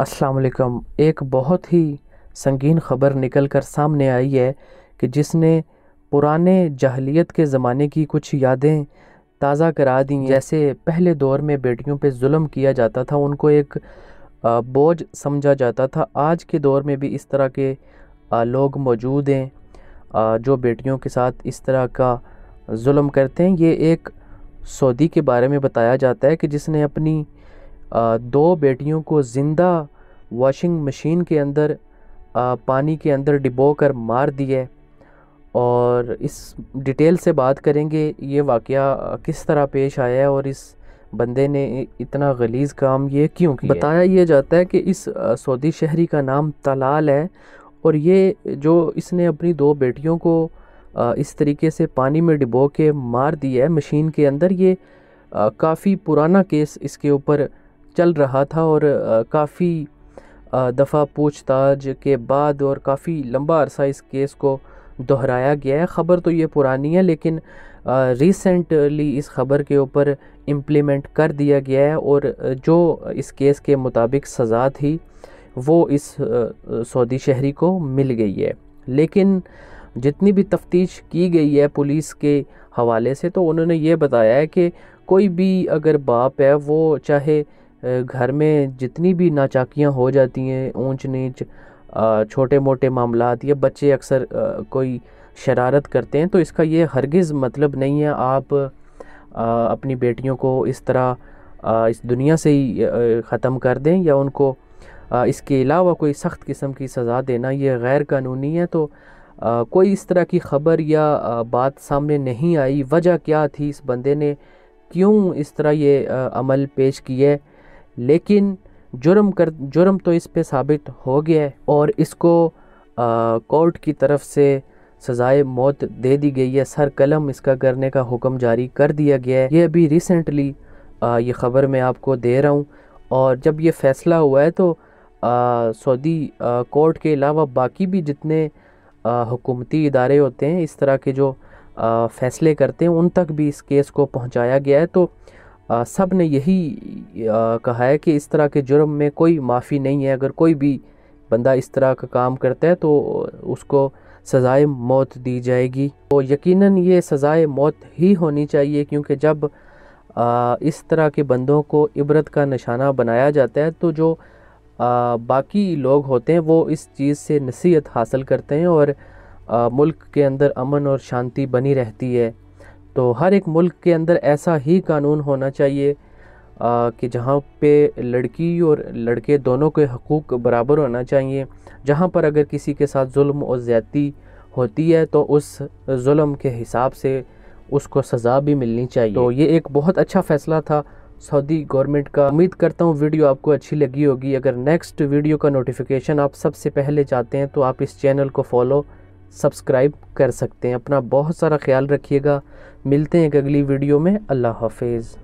असलकम एक बहुत ही संगीन ख़बर निकल कर सामने आई है कि जिसने पुराने जहलीत के ज़माने की कुछ यादें ताज़ा करा दी जैसे पहले दौर में बेटियों पे जुल्म किया जाता था उनको एक बोझ समझा जाता था आज के दौर में भी इस तरह के लोग मौजूद हैं जो बेटियों के साथ इस तरह का जुल्म करते हैं ये एक सऊदी के बारे में बताया जाता है कि जिसने अपनी दो बेटियों को ज़िंदा वॉशिंग मशीन के अंदर पानी के अंदर डिबो कर मार दिए और इस डिटेल से बात करेंगे ये वाक़ किस तरह पेश आया है और इस बंदे ने इतना गलीज काम ये क्यों किया बताया यह जाता है कि इस सऊदी शहरी का नाम तलाल है और ये जो इसने अपनी दो बेटियों को इस तरीके से पानी में डिबो के मार दिया है मशीन के अंदर ये काफ़ी पुराना केस इसके ऊपर चल रहा था और काफ़ी दफ़ा पूछताछ के बाद और काफ़ी लंबा अरसा इस केस को दोहराया गया है ख़बर तो ये पुरानी है लेकिन रिसेंटली इस ख़बर के ऊपर इम्प्लीमेंट कर दिया गया है और जो इस केस के मुताबिक सज़ा थी वो इस सऊदी शहरी को मिल गई है लेकिन जितनी भी तफ्तीश की गई है पुलिस के हवाले से तो उन्होंने ये बताया है कि कोई भी अगर बाप है वो चाहे घर में जितनी भी नाचाकियाँ हो जाती हैं ऊंच नीच छोटे मोटे मामला या बच्चे अक्सर कोई शरारत करते हैं तो इसका ये हरगिज़ मतलब नहीं है आप अपनी बेटियों को इस तरह इस दुनिया से ही ख़त्म कर दें या उनको इसके अलावा कोई सख्त किस्म की सज़ा देना ये गैर कानूनी है तो कोई इस तरह की ख़बर या बात सामने नहीं आई वजह क्या थी इस बंदे ने क्यों इस तरह ये अमल पेश किया लेकिन जुर्म कर जुर्म तो इस पे साबित हो गया है और इसको कोर्ट की तरफ से सजाए मौत दे दी गई है सर कलम इसका करने का हुक्म जारी कर दिया गया है ये अभी रिसेंटली ये ख़बर मैं आपको दे रहा हूँ और जब ये फ़ैसला हुआ है तो सऊदी कोर्ट के अलावा बाकी भी जितने हुकूमती इदारे होते हैं इस तरह के जो आ, फ़ैसले करते हैं उन तक भी इस केस को पहुंचाया गया है तो सब ने यही आ, कहा है कि इस तरह के जुर्म में कोई माफ़ी नहीं है अगर कोई भी बंदा इस तरह का काम करता है तो उसको सज़ाए मौत दी जाएगी तो यकीनन ये सज़ाए मौत ही होनी चाहिए क्योंकि जब आ, इस तरह के बंदों को इबरत का निशाना बनाया जाता है तो जो आ, बाकी लोग होते हैं वो इस चीज़ से नसीहत हासिल करते हैं और आ, मुल्क के अंदर अमन और शांति बनी रहती है तो हर एक मुल्क के अंदर ऐसा ही कानून होना चाहिए आ, कि जहाँ पे लड़की और लड़के दोनों के हकूक़ बराबर होना चाहिए जहाँ पर अगर किसी के साथ जुल्म और ज़्यादती होती है तो उस जुल्म के हिसाब से उसको सज़ा भी मिलनी चाहिए तो ये एक बहुत अच्छा फ़ैसला था सऊदी गवर्नमेंट का उम्मीद करता हूँ वीडियो आपको अच्छी लगी होगी अगर नेक्स्ट वीडियो का नोटिफिकेशन आप सबसे पहले चाहते हैं तो आप इस चैनल को फॉलो सब्सक्राइब कर सकते हैं अपना बहुत सारा ख्याल रखिएगा मिलते हैं एक अगली वीडियो में अल्लाह हाफिज़